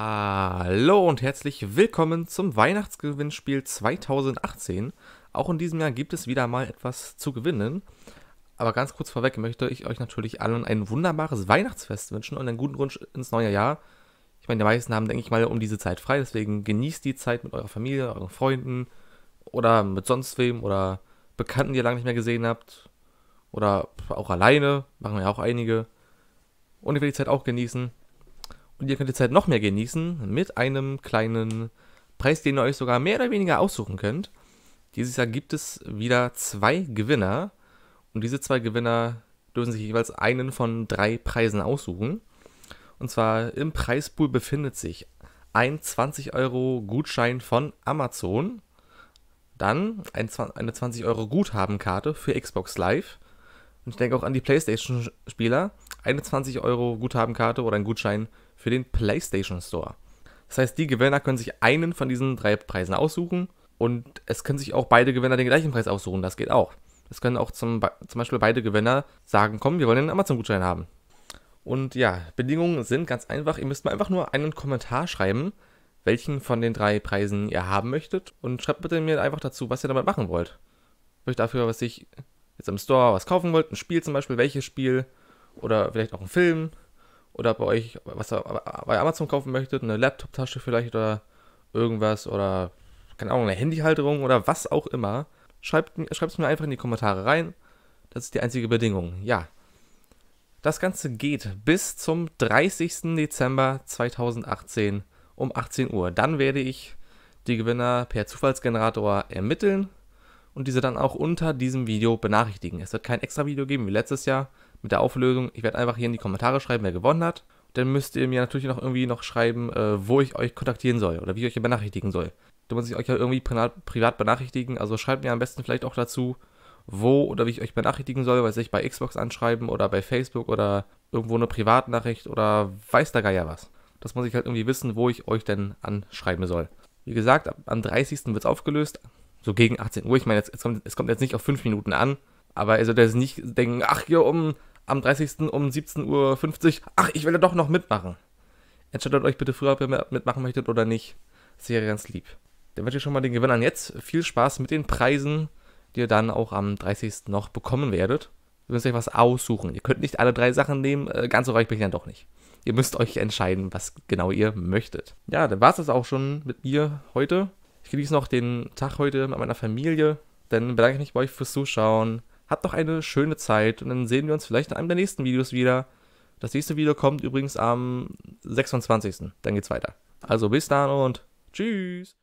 Hallo und herzlich willkommen zum Weihnachtsgewinnspiel 2018. Auch in diesem Jahr gibt es wieder mal etwas zu gewinnen. Aber ganz kurz vorweg möchte ich euch natürlich allen ein wunderbares Weihnachtsfest wünschen und einen guten Wunsch ins neue Jahr. Ich meine, die meisten haben, denke ich mal, um diese Zeit frei, deswegen genießt die Zeit mit eurer Familie, euren Freunden oder mit sonst wem oder Bekannten, die ihr lange nicht mehr gesehen habt. Oder auch alleine, machen wir ja auch einige. Und ich will die Zeit auch genießen und ihr könnt die Zeit noch mehr genießen mit einem kleinen Preis, den ihr euch sogar mehr oder weniger aussuchen könnt. Dieses Jahr gibt es wieder zwei Gewinner. Und diese zwei Gewinner dürfen sich jeweils einen von drei Preisen aussuchen. Und zwar im Preispool befindet sich ein 20 Euro Gutschein von Amazon, dann eine 20 Euro Guthabenkarte für Xbox Live. Und ich denke auch an die PlayStation-Spieler eine 20 Euro Guthabenkarte oder einen Gutschein für den PlayStation Store. Das heißt, die Gewinner können sich einen von diesen drei Preisen aussuchen und es können sich auch beide Gewinner den gleichen Preis aussuchen. Das geht auch. Es können auch zum, zum Beispiel beide Gewinner sagen, komm, wir wollen einen Amazon-Gutschein haben. Und ja, Bedingungen sind ganz einfach. Ihr müsst mir einfach nur einen Kommentar schreiben, welchen von den drei Preisen ihr haben möchtet. Und schreibt bitte mir einfach dazu, was ihr damit machen wollt. ich dafür, was ich jetzt im Store was kaufen wollt, ein Spiel zum Beispiel, welches Spiel oder vielleicht auch einen Film oder bei euch, was ihr bei Amazon kaufen möchtet, eine Laptop-Tasche vielleicht oder irgendwas oder keine Ahnung, eine Handyhalterung oder was auch immer, schreibt es mir einfach in die Kommentare rein. Das ist die einzige Bedingung. Ja. Das Ganze geht bis zum 30. Dezember 2018 um 18 Uhr. Dann werde ich die Gewinner per Zufallsgenerator ermitteln und diese dann auch unter diesem Video benachrichtigen. Es wird kein extra Video geben wie letztes Jahr, mit der Auflösung. Ich werde einfach hier in die Kommentare schreiben, wer gewonnen hat. Dann müsst ihr mir natürlich noch irgendwie noch schreiben, äh, wo ich euch kontaktieren soll oder wie ich euch benachrichtigen soll. Da muss ich euch ja irgendwie privat benachrichtigen. Also schreibt mir am besten vielleicht auch dazu, wo oder wie ich euch benachrichtigen soll, weil sich bei Xbox anschreiben oder bei Facebook oder irgendwo eine Privatnachricht oder weiß der Geier was. Das muss ich halt irgendwie wissen, wo ich euch denn anschreiben soll. Wie gesagt, am 30. wird es aufgelöst. So gegen 18 Uhr. Ich meine, es kommt, kommt, jetzt nicht auf 5 Minuten an. Aber also, solltet nicht denken, ach, hier um am 30. um 17.50 Uhr, ach, ich will ja doch noch mitmachen. Entscheidet euch bitte früher, ob ihr mitmachen möchtet oder nicht. Das wäre ganz lieb. Dann wünsche ich schon mal den Gewinnern jetzt viel Spaß mit den Preisen, die ihr dann auch am 30. noch bekommen werdet. Ihr müsst euch was aussuchen. Ihr könnt nicht alle drei Sachen nehmen, äh, ganz so reich bin ich dann doch nicht. Ihr müsst euch entscheiden, was genau ihr möchtet. Ja, dann war es das auch schon mit mir heute. Ich genieße noch den Tag heute mit meiner Familie. Dann bedanke ich mich bei euch fürs Zuschauen. Habt doch eine schöne Zeit und dann sehen wir uns vielleicht in einem der nächsten Videos wieder. Das nächste Video kommt übrigens am 26. Dann geht's weiter. Also bis dann und tschüss.